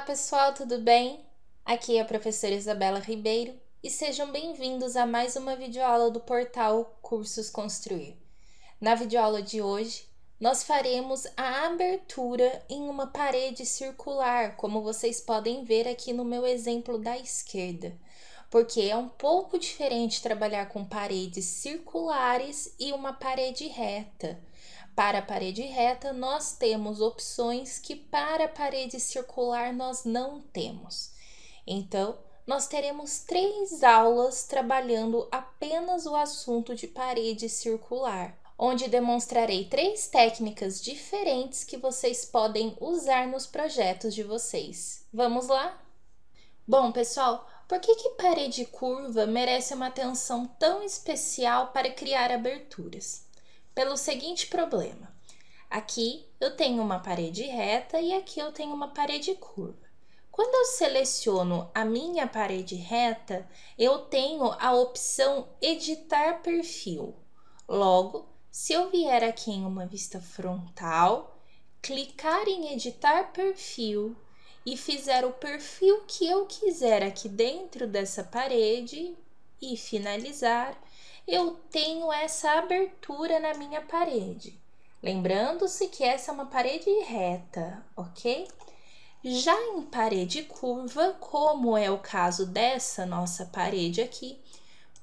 Olá, pessoal, tudo bem? Aqui é a professora Isabela Ribeiro e sejam bem-vindos a mais uma videoaula do portal Cursos Construir. Na videoaula de hoje, nós faremos a abertura em uma parede circular, como vocês podem ver aqui no meu exemplo da esquerda, porque é um pouco diferente trabalhar com paredes circulares e uma parede reta para a parede reta, nós temos opções que para a parede circular nós não temos. Então, nós teremos três aulas trabalhando apenas o assunto de parede circular, onde demonstrarei três técnicas diferentes que vocês podem usar nos projetos de vocês. Vamos lá? Bom, pessoal, por que, que parede curva merece uma atenção tão especial para criar aberturas? pelo seguinte problema. Aqui eu tenho uma parede reta e aqui eu tenho uma parede curva. Quando eu seleciono a minha parede reta, eu tenho a opção editar perfil. Logo, se eu vier aqui em uma vista frontal, clicar em editar perfil e fizer o perfil que eu quiser aqui dentro dessa parede e finalizar, eu tenho essa abertura na minha parede. Lembrando-se que essa é uma parede reta, ok? Já em parede curva, como é o caso dessa nossa parede aqui,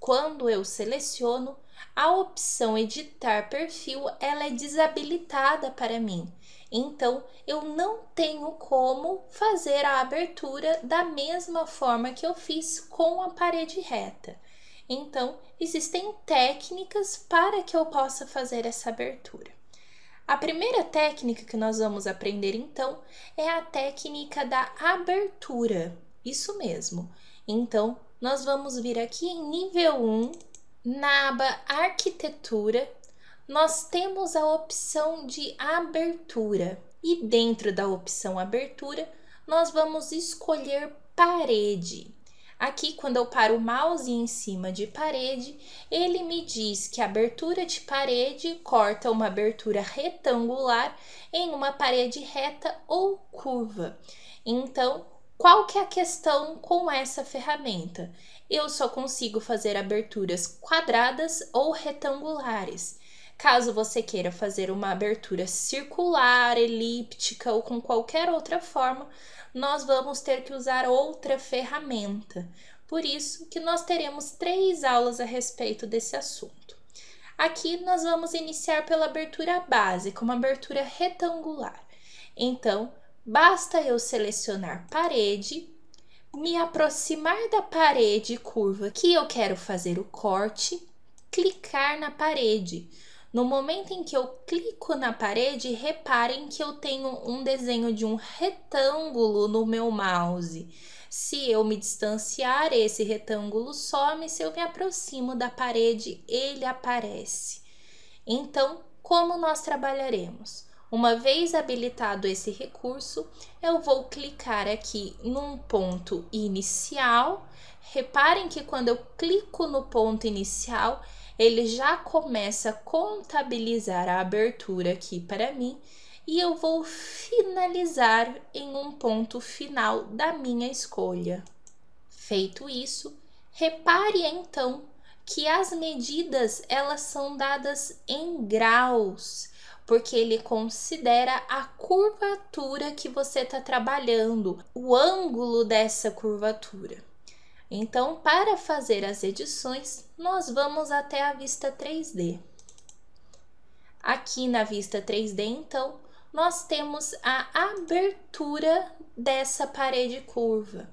quando eu seleciono, a opção editar perfil, ela é desabilitada para mim. Então, eu não tenho como fazer a abertura da mesma forma que eu fiz com a parede reta. Então, existem técnicas para que eu possa fazer essa abertura. A primeira técnica que nós vamos aprender então é a técnica da abertura. Isso mesmo. Então, nós vamos vir aqui em nível 1, na aba Arquitetura, nós temos a opção de abertura. E dentro da opção abertura, nós vamos escolher parede. Aqui, quando eu paro o mouse em cima de parede, ele me diz que a abertura de parede corta uma abertura retangular em uma parede reta ou curva. Então, qual que é a questão com essa ferramenta? Eu só consigo fazer aberturas quadradas ou retangulares. Caso você queira fazer uma abertura circular, elíptica ou com qualquer outra forma, nós vamos ter que usar outra ferramenta. Por isso que nós teremos três aulas a respeito desse assunto. Aqui nós vamos iniciar pela abertura básica, uma abertura retangular. Então, basta eu selecionar parede, me aproximar da parede curva que eu quero fazer o corte, clicar na parede. No momento em que eu clico na parede, reparem que eu tenho um desenho de um retângulo no meu mouse. Se eu me distanciar, esse retângulo some, se eu me aproximo da parede, ele aparece. Então, como nós trabalharemos? Uma vez habilitado esse recurso, eu vou clicar aqui num ponto inicial. Reparem que quando eu clico no ponto inicial, ele já começa a contabilizar a abertura aqui para mim e eu vou finalizar em um ponto final da minha escolha. Feito isso, repare então que as medidas elas são dadas em graus, porque ele considera a curvatura que você está trabalhando, o ângulo dessa curvatura. Então, para fazer as edições, nós vamos até a vista 3D. Aqui na vista 3D, então, nós temos a abertura dessa parede curva.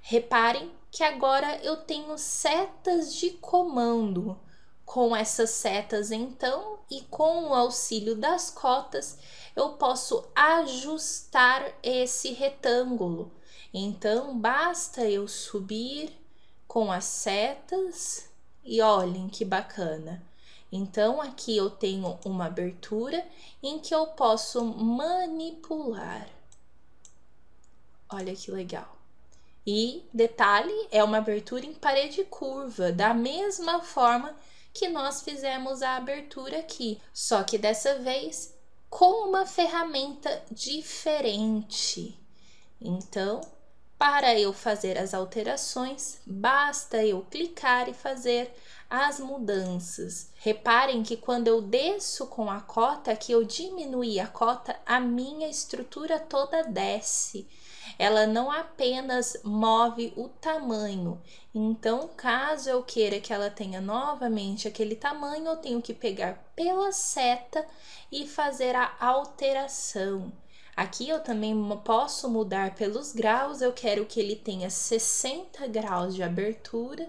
Reparem que agora eu tenho setas de comando. Com essas setas, então, e com o auxílio das cotas, eu posso ajustar esse retângulo então basta eu subir com as setas e olhem que bacana. Então aqui eu tenho uma abertura em que eu posso manipular. Olha que legal. E detalhe, é uma abertura em parede curva, da mesma forma que nós fizemos a abertura aqui, só que dessa vez com uma ferramenta diferente. Então, para eu fazer as alterações, basta eu clicar e fazer as mudanças. Reparem que quando eu desço com a cota, que eu diminui a cota, a minha estrutura toda desce. Ela não apenas move o tamanho. Então, caso eu queira que ela tenha novamente aquele tamanho, eu tenho que pegar pela seta e fazer a alteração. Aqui eu também posso mudar pelos graus, eu quero que ele tenha 60 graus de abertura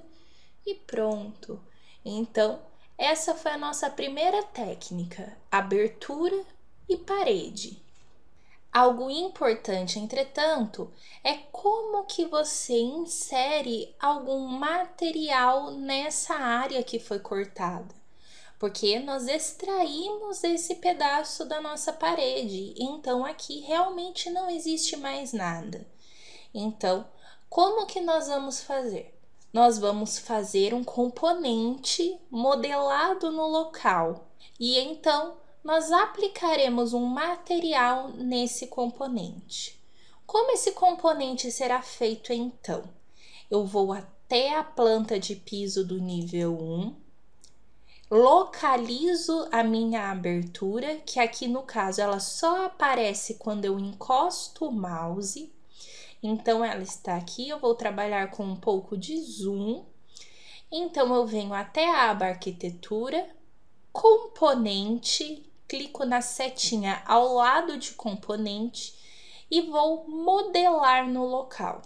e pronto. Então, essa foi a nossa primeira técnica, abertura e parede. Algo importante, entretanto, é como que você insere algum material nessa área que foi cortada porque nós extraímos esse pedaço da nossa parede, então aqui realmente não existe mais nada. Então, como que nós vamos fazer? Nós vamos fazer um componente modelado no local e então nós aplicaremos um material nesse componente. Como esse componente será feito então? Eu vou até a planta de piso do nível 1, localizo a minha abertura, que aqui no caso ela só aparece quando eu encosto o mouse. Então ela está aqui, eu vou trabalhar com um pouco de zoom. Então eu venho até a aba arquitetura, componente, clico na setinha ao lado de componente e vou modelar no local.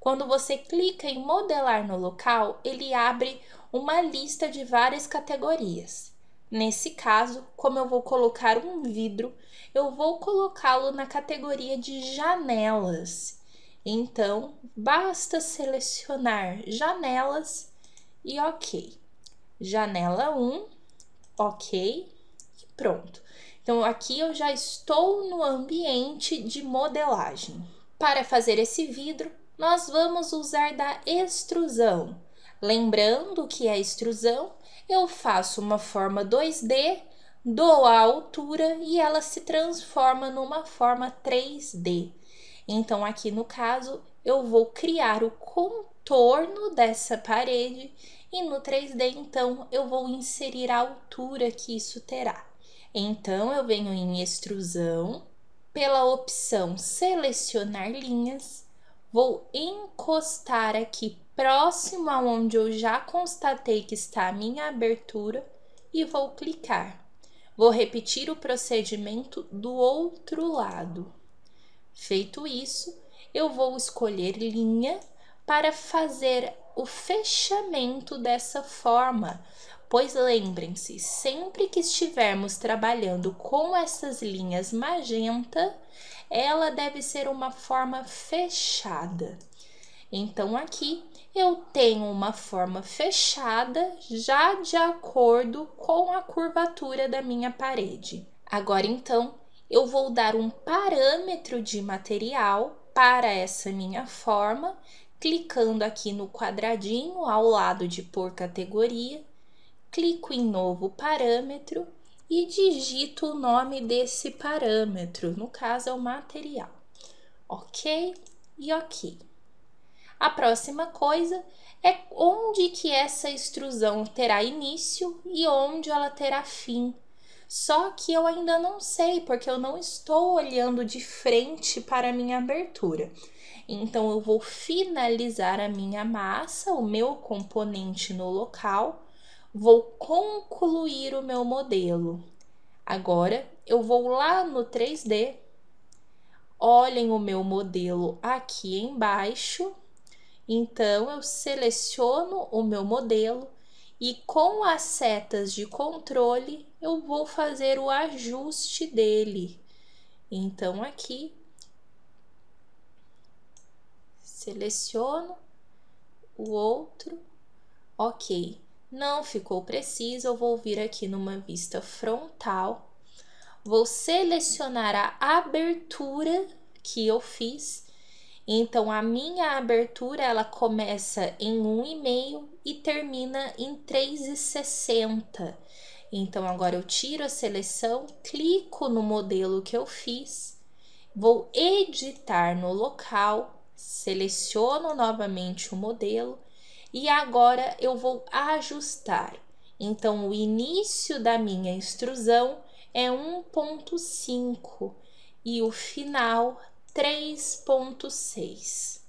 Quando você clica em modelar no local, ele abre uma lista de várias categorias. Nesse caso, como eu vou colocar um vidro, eu vou colocá-lo na categoria de janelas. Então, basta selecionar janelas e OK. Janela 1, OK, e pronto. Então, aqui eu já estou no ambiente de modelagem. Para fazer esse vidro, nós vamos usar da extrusão. Lembrando que a é extrusão, eu faço uma forma 2D, dou a altura e ela se transforma numa forma 3D. Então, aqui no caso, eu vou criar o contorno dessa parede e no 3D, então, eu vou inserir a altura que isso terá. Então, eu venho em extrusão, pela opção selecionar linhas, vou encostar aqui próximo aonde eu já constatei que está a minha abertura e vou clicar. Vou repetir o procedimento do outro lado. Feito isso, eu vou escolher linha para fazer o fechamento dessa forma, pois lembrem-se, sempre que estivermos trabalhando com essas linhas magenta, ela deve ser uma forma fechada. Então aqui eu tenho uma forma fechada já de acordo com a curvatura da minha parede. Agora então, eu vou dar um parâmetro de material para essa minha forma, clicando aqui no quadradinho ao lado de por categoria, clico em novo parâmetro e digito o nome desse parâmetro, no caso é o material. OK? E OK. A próxima coisa é onde que essa extrusão terá início e onde ela terá fim. Só que eu ainda não sei, porque eu não estou olhando de frente para a minha abertura. Então eu vou finalizar a minha massa, o meu componente no local, vou concluir o meu modelo. Agora eu vou lá no 3D, olhem o meu modelo aqui embaixo então eu seleciono o meu modelo e com as setas de controle eu vou fazer o ajuste dele. Então aqui seleciono o outro, ok. Não ficou preciso, eu vou vir aqui numa vista frontal, vou selecionar a abertura que eu fiz então a minha abertura ela começa em 1,5 e termina em 3,60. Então agora eu tiro a seleção, clico no modelo que eu fiz, vou editar no local, seleciono novamente o modelo e agora eu vou ajustar. Então o início da minha extrusão é 1.5 e o final 3.6.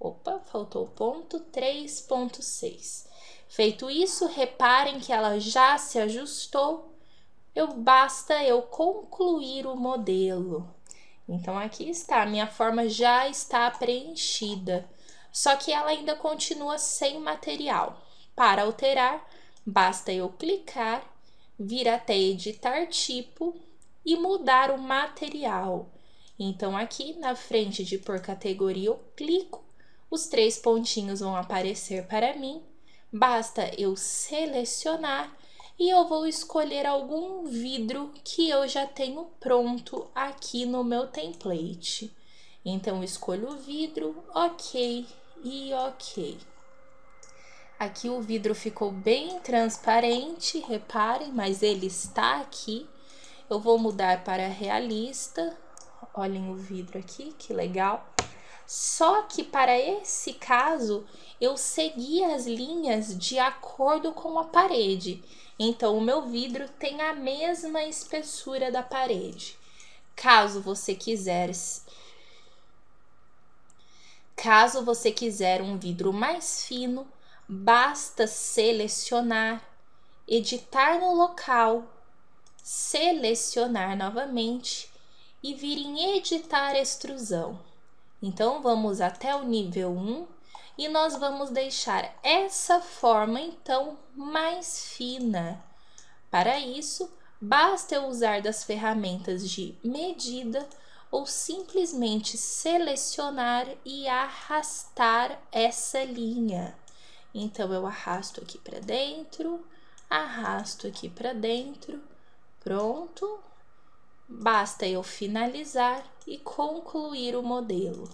Opa, faltou o ponto 3.6. Feito isso, reparem que ela já se ajustou. Eu basta eu concluir o modelo. Então aqui está, minha forma já está preenchida. Só que ela ainda continua sem material. Para alterar, basta eu clicar, vir até editar tipo e mudar o material. Então, aqui na frente de por categoria, eu clico, os três pontinhos vão aparecer para mim, basta eu selecionar e eu vou escolher algum vidro que eu já tenho pronto aqui no meu template. Então, escolho o vidro, ok e ok. Aqui o vidro ficou bem transparente, reparem, mas ele está aqui. Eu vou mudar para realista, Olhem o vidro aqui, que legal. Só que para esse caso, eu segui as linhas de acordo com a parede. Então, o meu vidro tem a mesma espessura da parede. Caso você quiser Caso você quiser um vidro mais fino, basta selecionar, editar no local, selecionar novamente e vir em editar extrusão. Então vamos até o nível 1 e nós vamos deixar essa forma então mais fina. Para isso, basta eu usar das ferramentas de medida ou simplesmente selecionar e arrastar essa linha. Então eu arrasto aqui para dentro, arrasto aqui para dentro, pronto. Basta eu finalizar e concluir o modelo.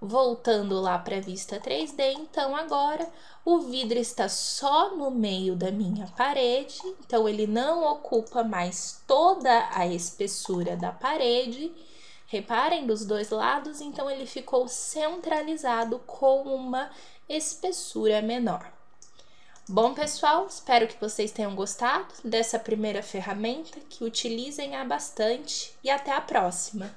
Voltando lá para a vista 3D, então agora o vidro está só no meio da minha parede, então ele não ocupa mais toda a espessura da parede. Reparem dos dois lados, então ele ficou centralizado com uma espessura menor. Bom, pessoal, espero que vocês tenham gostado dessa primeira ferramenta, que utilizem-a bastante e até a próxima!